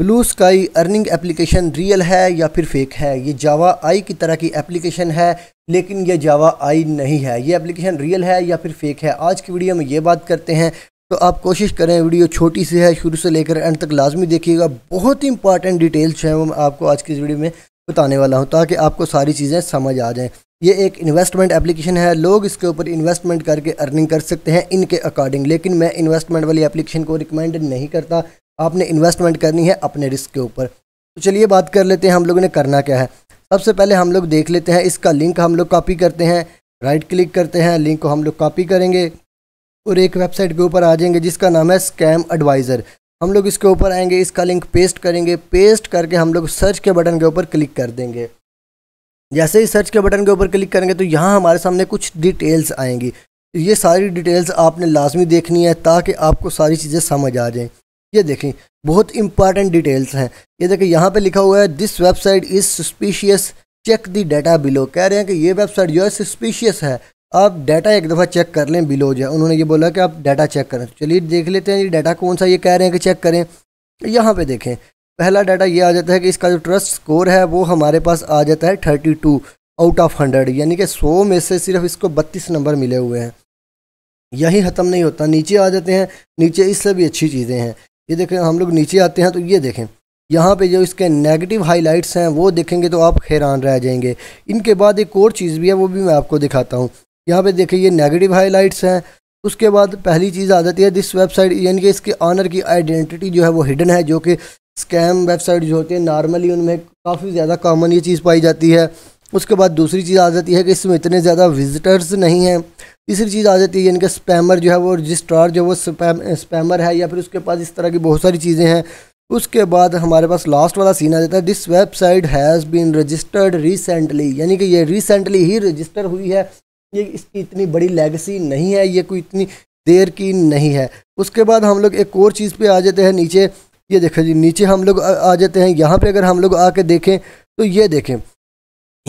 blue Sky earning application real है या फिर फेक है ये जावा आई की तरह की एप्लीकेशन है लेकिन ये जावा आई नहीं है ये एप्लीकेशन रियल है या फिर फेक है आज की वीडियो में ये बात करते हैं तो आप कोशिश करें वीडियो छोटी सी है शुरू से लेकर एंड तक लाजमी देखिएगा बहुत ही इंपॉर्टेंट डिटेल्स हैं वो मैं आपको आज की इस वीडियो में बताने वाला हूँ ताकि आपको सारी चीज़ें समझ आ जाएँ ये एक इन्वेस्टमेंट एप्लीकेशन है लोग इसके ऊपर इन्वेस्टमेंट करके अर्निंग कर सकते हैं इनके अकॉर्डिंग लेकिन मैं इन्वेस्टमेंट वाली एप्लीकेशन को रिकमेंड नहीं करता आपने इन्वेस्टमेंट करनी है अपने रिस्क के ऊपर तो चलिए बात कर लेते हैं हम लोगों ने करना क्या है सबसे पहले हम लोग देख लेते हैं इसका लिंक हम लोग कॉपी करते हैं राइट क्लिक करते हैं लिंक को हम लोग कॉपी करेंगे और एक वेबसाइट के ऊपर आ जाएंगे जिसका नाम है स्कैम एडवाइज़र हम लोग इसके ऊपर आएंगे इसका लिंक पेस्ट करेंगे पेस्ट करके हम लोग सर्च के बटन के ऊपर क्लिक कर देंगे जैसे ही सर्च के बटन के ऊपर क्लिक करेंगे तो यहाँ हमारे सामने कुछ डिटेल्स आएंगी तो ये सारी डिटेल्स आपने लाजमी देखनी है ताकि आपको सारी चीज़ें समझ आ जाएँ ये देखें बहुत इंपॉर्टेंट डिटेल्स हैं ये देखें यहाँ पे लिखा हुआ है this website is suspicious check the data below कह रहे हैं कि ये वेबसाइट जो है सस्पिशियस है आप डाटा एक दफ़ा चेक कर लें बिलो जो है उन्होंने ये बोला कि आप डाटा चेक करें तो चलिए देख लेते हैं ये डाटा कौन सा ये कह रहे हैं कि चेक करें यहाँ पर देखें पहला डाटा ये आ जाता है कि इसका जो ट्रस्ट स्कोर है वो हमारे पास आ जाता है thirty two out of hundred यानी कि सौ में से सिर्फ इसको बत्तीस नंबर मिले हुए हैं यही ख़त्म नहीं होता नीचे आ जाते हैं नीचे इससे भी अच्छी चीज़ें हैं ये देखें हम लोग नीचे आते हैं तो ये देखें यहाँ पे जो इसके नेगेटिव हाइलाइट्स हैं वो देखेंगे तो आप हैरान रह जाएंगे इनके बाद एक और चीज़ भी है वो भी मैं आपको दिखाता हूँ यहाँ पे देखें ये नेगेटिव हाइलाइट्स हैं उसके बाद पहली चीज़ आ जाती है दिस वेबसाइट यानी कि इसके ऑनर की आइडेंटिटी जो है वो हिडन है जो कि स्कैम वेबसाइट जो होती है नॉर्मली उनमें काफ़ी ज़्यादा कॉमन ये चीज़ पाई जाती है उसके बाद दूसरी चीज़ आ जाती है कि इसमें इतने ज़्यादा विजिटर्स नहीं हैं तीसरी चीज़ आ जाती है यानी कि स्पैमर जो है वो रजिस्ट्रार जो है वो स्पैम स्पैमर है या फिर उसके पास इस तरह की बहुत सारी चीज़ें हैं उसके बाद हमारे पास लास्ट वाला सीन आ जाता है this website has been registered recently यानी कि ये रिसेंटली ही रजिस्टर हुई है ये इसकी इतनी बड़ी लेगेसी नहीं है ये कोई इतनी देर की नहीं है उसके बाद हम लोग एक और चीज़ पे आ जाते हैं नीचे ये देखो जी नीचे हम लोग आ जाते हैं यहाँ पे अगर हम लोग आके देखें तो ये देखें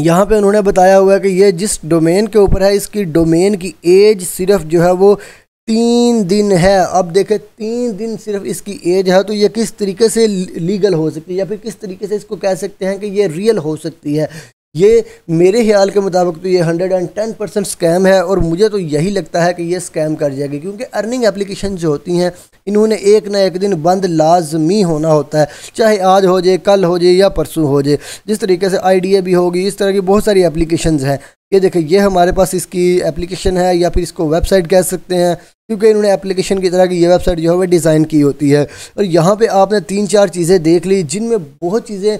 यहाँ पे उन्होंने बताया हुआ है कि ये जिस डोमेन के ऊपर है इसकी डोमेन की एज सिर्फ जो है वो तीन दिन है अब देखे तीन दिन सिर्फ इसकी एज है तो ये किस तरीके से लीगल हो सकती है या फिर किस तरीके से इसको कह सकते हैं कि ये रियल हो सकती है ये मेरे ख्याल के मुताबिक तो ये hundred and ten percent scam है और मुझे तो यही लगता है कि ये स्कैम कर जाएगी क्योंकि अर्निंग एप्लीकेशन जो होती हैं इन्होंने एक ना एक दिन बंद लाजमी होना होता है चाहे आज हो जाए कल हो जाए या परसों हो जाए जिस तरीके से आईडिया भी होगी इस तरह की बहुत सारी एप्लीकेशन हैं ये देखें ये हमारे पास इसकी एप्लीकेशन है या फिर इसको वेबसाइट कह सकते हैं क्योंकि इन्होंने एप्लीकेशन की तरह की ये वेबसाइट जो है वह डिज़ाइन की होती है और यहाँ पे आपने तीन चार चीज़ें देख ली जिनमें बहुत चीज़ें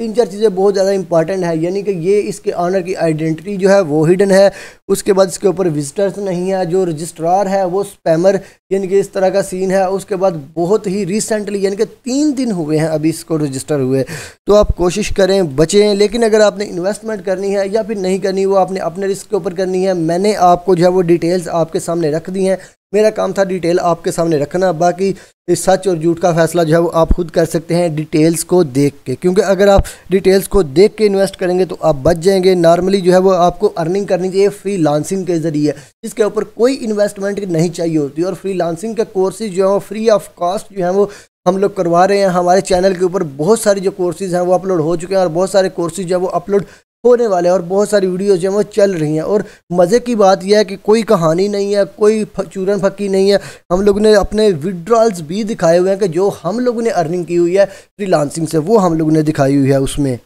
तीन चार चीज़ें बहुत ज़्यादा इंपॉर्टेंट है यानी कि ये इसके ऑनर की आइडेंटिटी जो है वो हिडन है उसके बाद इसके ऊपर विजिटर्स नहीं है जो रजिस्ट्रार है वो स्पैमर यानी कि इस तरह का सीन है उसके बाद बहुत ही रिसेंटली यानी कि तीन दिन हुए हैं अभी इसको रजिस्टर हुए तो आप कोशिश करें बचें लेकिन अगर आपने इन्वेस्टमेंट करनी है या फिर नहीं करनी वो आपने अपने रिस्क के ऊपर करनी है मैंने आपको जो है वो डिटेल्स आपके सामने रख दी हैं मेरा काम था डिटेल आपके सामने रखना बाकी सच और झूठ का फैसला जो है वो आप खुद कर सकते हैं डिटेल्स को देख के क्योंकि अगर आप डिटेल्स को देख के इन्वेस्ट करेंगे तो आप बच जाएंगे नॉर्मली जो है वो आपको अर्निंग करनी चाहिए फ्री लांसिंग के ज़रिए जिसके ऊपर कोई इन्वेस्टमेंट नहीं चाहिए होती और फ्री लांसिंग के कोर्सेज जो है वो फ्री ऑफ कॉस्ट जो है वो हम लोग करवा रहे हैं हमारे चैनल के ऊपर बहुत सारे जो कोर्सेज़ हैं वो अपलोड हो चुके हैं और बहुत सारे कोर्सेज जो है वो अपलोड होने वाले हैं और बहुत सारी वीडियोज जो हैं वो चल रही हैं और मज़े की बात यह है कि कोई कहानी नहीं है कोई चूरन फक्की नहीं है हम लोगों ने अपने विड्रॉल्स भी दिखाए हुए हैं कि जो हम लोगों ने अर्निंग की हुई है फ्री से वो हम लोगों ने दिखाई हुई है उसमें